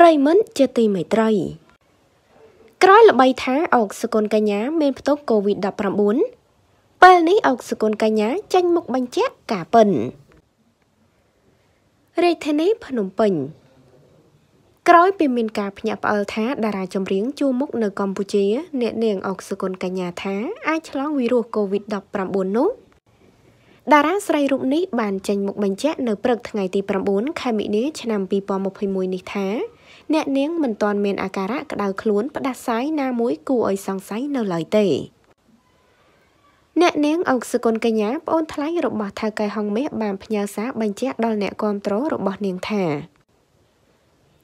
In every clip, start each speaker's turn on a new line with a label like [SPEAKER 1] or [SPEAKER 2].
[SPEAKER 1] ប្រិមិត្តជាទីមេត្រី ក្រោយល្បីថាអុកសុគន្ធកញ្ញាមានផ្ទុក COVID-19 ពេលនេះអុកសុគន្ធកញ្ញាចេញមុខបញ្ជាក់ការពិនរាជធានីភ្នំពេញក្រោយពីមានការភ្ញាក់ផ្អើលថាតារាចម្រៀងជួមុខនៅកម្ពុជា អ្នកនាងអុកសុគន្ធកញ្ញាថា អាចឆ្លងវីរុស COVID-19 នោះតារា ស្រីរូបនេះបានចេញមុខបញ្ជាក់នៅព្រឹកថ្ងៃទី9ខែមិនិនាឆ្នាំ2021នេះថាអ្នកនាងមិនទាន់មានអាការៈក្តៅខ្លួនផ្ដាសាយណាមួយគួរឲ្យសង្ស័យនៅឡើយទេអ្នកនាងអង្គសុគន្ធកញ្ញាប្អូនថ្លៃរបស់ថៅកែហងមាសបានផ្ញើសារបញ្ជាក់ដល់អ្នកគាំទ្ររបស់នាងថា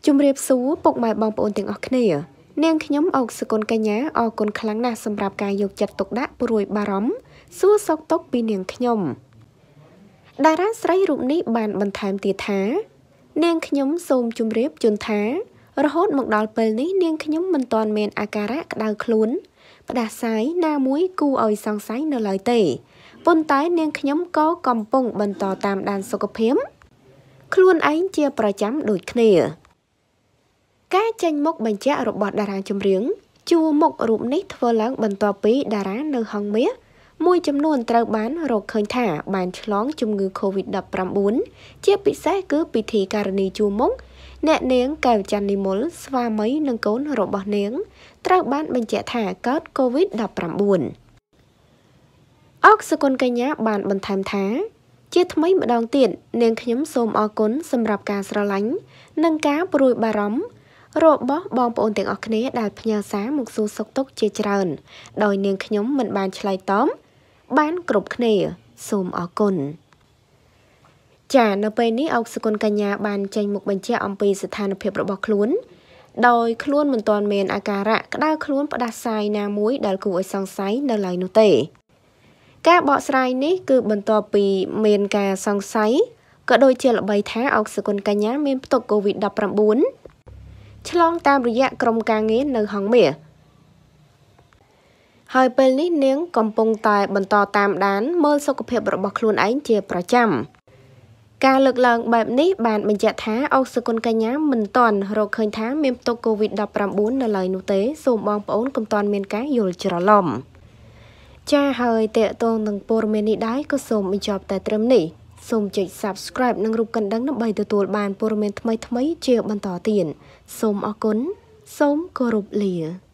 [SPEAKER 1] ជំរាបសួរពុកម៉ែបងប្អូនទាំងអស់គ្នានាងខ្ញុំអុកសគុណកញ្ញាអរគុណខ្លាំងណាស់សម្រាប់ការយកចិត្តទុកដាក់ព្រួយបារម្ភសួរសុខទុក្ខពីនាងខ្ញុំតារាស្រីរូបនេះបានបន្ថែមទៀតថា នាងខ្ញុំសូមជម្រាបជូនថារហូតមកដល់ពេលនេះនាងខ្ញុំមិនទាន់មានអាការៈក្តៅខ្លួនផ្ដាសាយណាមួយគួរឲ្យសង្ស័យនៅឡើយទេប៉ុន្តែ នាងខ្ញុំក៏កំពុង បន្តតាមដានសុខភាពខ្លួនឯងជាប្រចាំដូចគ្នា ការចេញមុខបញ្ជារបស់តារាចម្រៀង ជួមុខរូបនេះធ្វើឡើង បន្ទាប់ពីតារានៅហងមាសមួយចំនួនត្រូវបានរកឃើញថាបានឆ្លង ជំងឺ COVID-19 ជាពិសេសគឺពិធីការនីជួមុខអ្នកនាងកែវច័ន្ទនិមលស្វាមីនិងកូនរបស់នាងត្រូវបានបញ្ជាក់ថាកើត COVID-19 អកសគុណកញ្ញា បានបន្ថែមថា ជាថ្មីម្ដងទៀតនាងខ្ញុំសូមអរគុណសម្រាប់ការស្រឡាញ់និងការព្រួយបារម្ភរបស់បងប្អូនទាំងអស់គ្នាដែលផ្ញើសារមកសួរសុខទុក្ខជាច្រើនដោយនាងខ្ញុំមិនបាន ឆ្លើយតបបានគ្រប់គ្នាសូមអរគុណចានៅពេលនេះអុកសគុណកញ្ញាបាន ចេញមុខបញ្ជាក់អំពីស្ថានភាពរបស់ខ្លួន ដោយខ្លួនមិនទាន់មានអាការៈក្តៅខ្លួនផ្ដាសាយណាមួយដែលគួរឲ្យសង្ស័យនៅឡើយនោះទេ ការបកស្រាយនេះ គឺបន្ទាប់ពីមានការសង្ស័យក៏ដូចជាល្បីថាអុកសគុណកញ្ញាមានផ្ទុក COVID-19 ឆ្លង តាមរយៈក្រុមការងារនៅហងមាសហើយពេលនេះនាងកំពុងតែ បន្តតាមដាន មើលសុខភាព របស់ខ្លួនឯងជា ប្រចាំការលើកឡើង បែបនេះបានបញ្ជាក់ថាអូសគុណកញ្ញាមិនទាន់រកឃើញថាមានផ្ទុក COVID-19 នៅឡើយនោះទេសូមបងប្អូនកុំទាន់មានការយល់ច្រឡំចា៎ហើយតេតងនឹងព័ត៌មាននេះដែរក៏សូមបញ្ចប់តែត្រឹមនេះសូមចុច Subscribe និងរូបកណ្ដឹងដើម្បីទទួលបានព័ត៌មានថ្មីៗជាបន្តទៀតសូមអរគុណសូមគោរពលា